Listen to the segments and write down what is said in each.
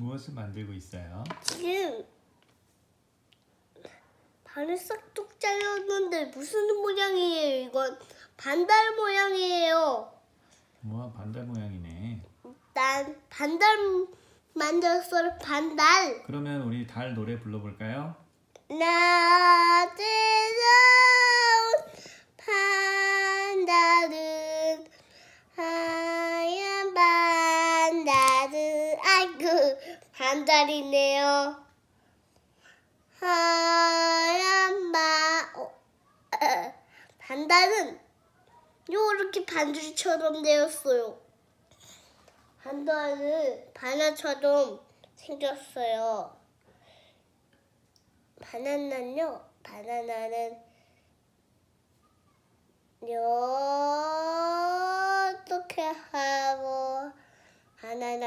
무엇을 만들고 있어요? 지금 반을 싹둑 잘렸는데 무슨 모양이에요? 이건 반달 모양이에요. 우와 뭐, 반달 모양이네. 난 반달 만들어 반달. 그러면 우리 달 노래 불러볼까요? 나 안달이네요. 하얀 마, 어, 어, 어, 반달은 요렇게 반줄처럼 되었어요. 반달은 바나처럼 생겼어요. 바나나는요, 바나나는요,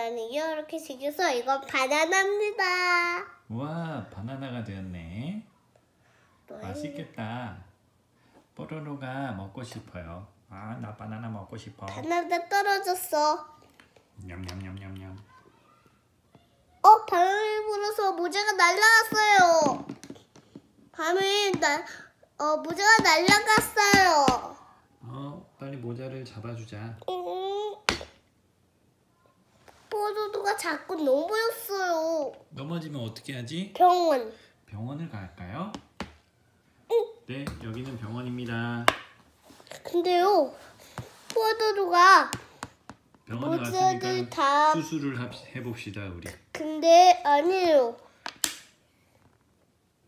바는 이렇게 생겨서 이건 바나나입니다. 와 바나나가 되었네. 맛있겠다. 뽀로로가 먹고 싶어요. 아 나 바나나 먹고 싶어. 바나나 떨어졌어. 냠냠냠냠냠. 어 바람이 불어서 모자가 날라갔어요. 밤에 나, 어, 모자가 날라갔어요. 어 빨리 모자를 잡아주자. 응. 자꾸 넘어졌어요. 넘어지면 어떻게 하지? 병원. 병원을 갈까요? 응. 네, 여기는 병원입니다. 근데요, 포도도가 병원에 갔으니까 다... 수술을 합, 해봅시다, 우리. 근데 아니에요.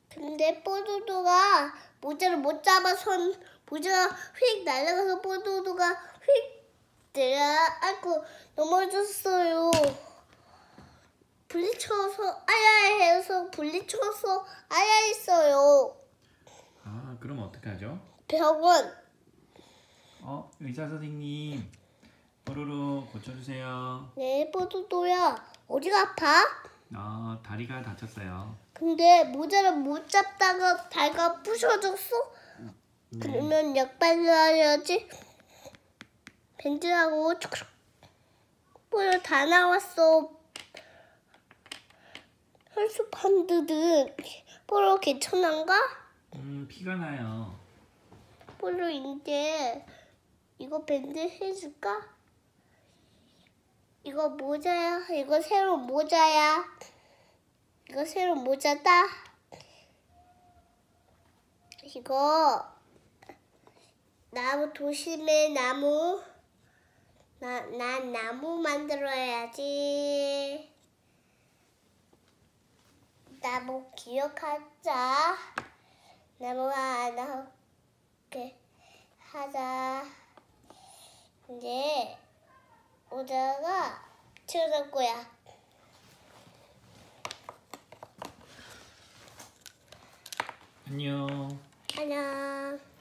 근데 포도도가 모자를 못 잡아서 모자가 휙 날아가서 포도도가 휙 내려앉고 넘어졌어요. 부리쳐서 아야 해서 부리쳐서 아야 있어요. 아, 그럼 어떻게 하죠? 병원. 어, 의사 선생님. 뽀로로 고쳐주세요. 네, 뽀로로야. 어디가 아파? 아, 다리가 다쳤어요. 근데 모자를 못 잡다가 다가 부셔졌어? 네. 음. 그러면 약발라야지 밴드하고 촉촉. 뽀로 다 나왔어. 향수 펀드는 뽀로 괜찮은가? 음 피가 나요. 뽀로 이제 이거 밴드 해줄까? 이거 모자야. 이거 새로운 모자야. 이거 새로운 모자다. 이거 나무 도심에 나무 나, 난 나무 만들어야지. 나무 기억하자. 나무가 나 하게 하자. 이제 오자가 치우는 거야. 안녕. 안녕.